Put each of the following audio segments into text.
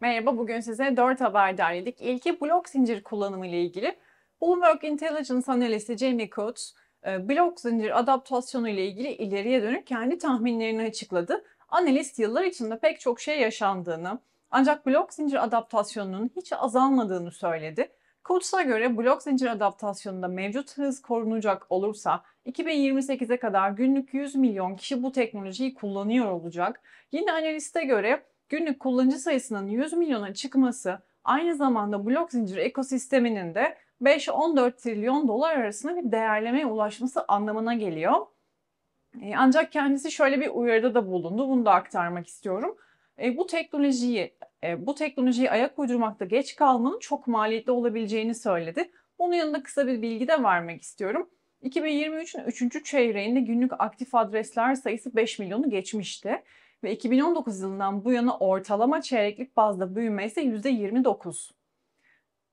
Merhaba, bugün size 4 haber derledik. İlki blok zincir kullanımı ile ilgili. Bloomberg Intelligence analisti Jamie Coates, e, blok zincir adaptasyonu ile ilgili ileriye dönük kendi tahminlerini açıkladı. Analist yıllar içinde pek çok şey yaşandığını, ancak blok zincir adaptasyonunun hiç azalmadığını söyledi. Coates'a göre blok zincir adaptasyonunda mevcut hız korunacak olursa 2028'e kadar günlük 100 milyon kişi bu teknolojiyi kullanıyor olacak. Yine analiste göre günlük kullanıcı sayısının 100 milyona çıkması aynı zamanda blok zincir ekosisteminin de 5-14 trilyon dolar arasında bir değerlemeye ulaşması anlamına geliyor. E, ancak kendisi şöyle bir uyarıda da bulundu. Bunu da aktarmak istiyorum. E, bu teknolojiyi e, bu teknolojiyi ayak uydurmakta geç kalmanın çok maliyetli olabileceğini söyledi. Bunun yanında kısa bir bilgi de vermek istiyorum. 2023'ün 3. çeyreğinde günlük aktif adresler sayısı 5 milyonu geçmişti ve 2019 yılından bu yana ortalama çeyreklik bazda büyüme ise %29.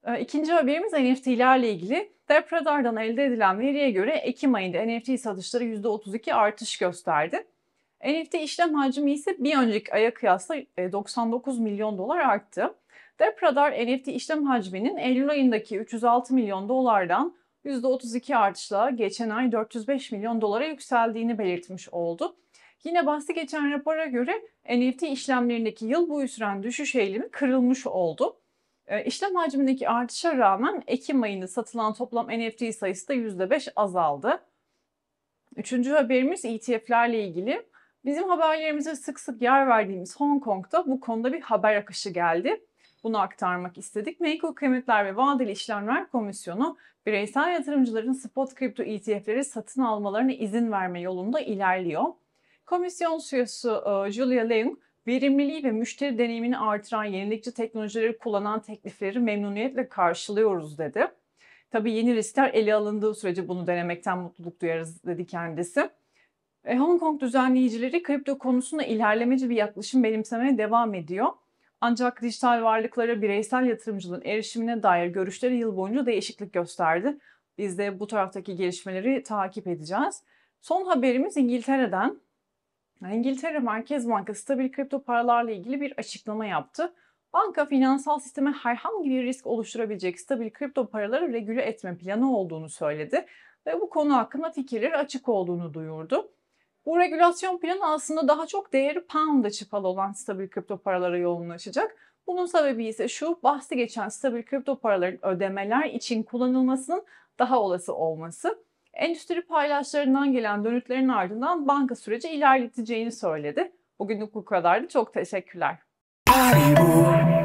Ee, ikinci haberimiz NFT'lerle ilgili. Depradar'dan elde edilen veriye göre Ekim ayında NFT satışları %32 artış gösterdi. NFT işlem hacmi ise bir önceki aya kıyasla 99 e, milyon dolar arttı. Depradar NFT işlem hacminin Eylül ayındaki 306 milyon dolardan %32 artışla geçen ay 405 milyon dolara yükseldiğini belirtmiş oldu. Yine bahsi geçen rapora göre NFT işlemlerindeki yıl boyu süren düşüş eğilimi kırılmış oldu. Ee, işlem hacmindeki artışa rağmen Ekim ayında satılan toplam NFT sayısı da %5 azaldı. Üçüncü haberimiz ETF'lerle ilgili. Bizim haberlerimize sık sık yer verdiğimiz Hong Kong'da bu konuda bir haber akışı geldi. Bunu aktarmak istedik. Menkul Kıymetler ve Vadeli İşlemler Komisyonu bireysel yatırımcıların spot kripto ETF'leri satın almalarına izin verme yolunda ilerliyor. Komisyon Suyusu e, Julia Leung, verimliliği ve müşteri deneyimini artıran yenilikçi teknolojileri kullanan teklifleri memnuniyetle karşılıyoruz dedi. Tabii yeni riskler ele alındığı sürece bunu denemekten mutluluk duyarız dedi kendisi. E, Hong Kong düzenleyicileri kripto konusunda ilerlemeci bir yaklaşım benimsemeye devam ediyor. Ancak dijital varlıklara bireysel yatırımcılığın erişimine dair görüşleri yıl boyunca değişiklik gösterdi. Biz de bu taraftaki gelişmeleri takip edeceğiz. Son haberimiz İngiltere'den. İngiltere Merkez Bankası stabil kripto paralarla ilgili bir açıklama yaptı. Banka finansal sisteme herhangi bir risk oluşturabilecek stabil kripto paraları regüle etme planı olduğunu söyledi ve bu konu hakkında fikirleri açık olduğunu duyurdu. Bu regülasyon planı aslında daha çok değeri pound'a çıpalı olan stabil kripto paralara yoğunlaşacak. Bunun sebebi ise şu, bahsi geçen stabil kripto paraların ödemeler için kullanılmasının daha olası olması endüstri paylaşlarından gelen dönütlerin ardından banka süreci ilerleteceğini söyledi. Bugünlük bu kadardı. Çok teşekkürler. Ay, bu.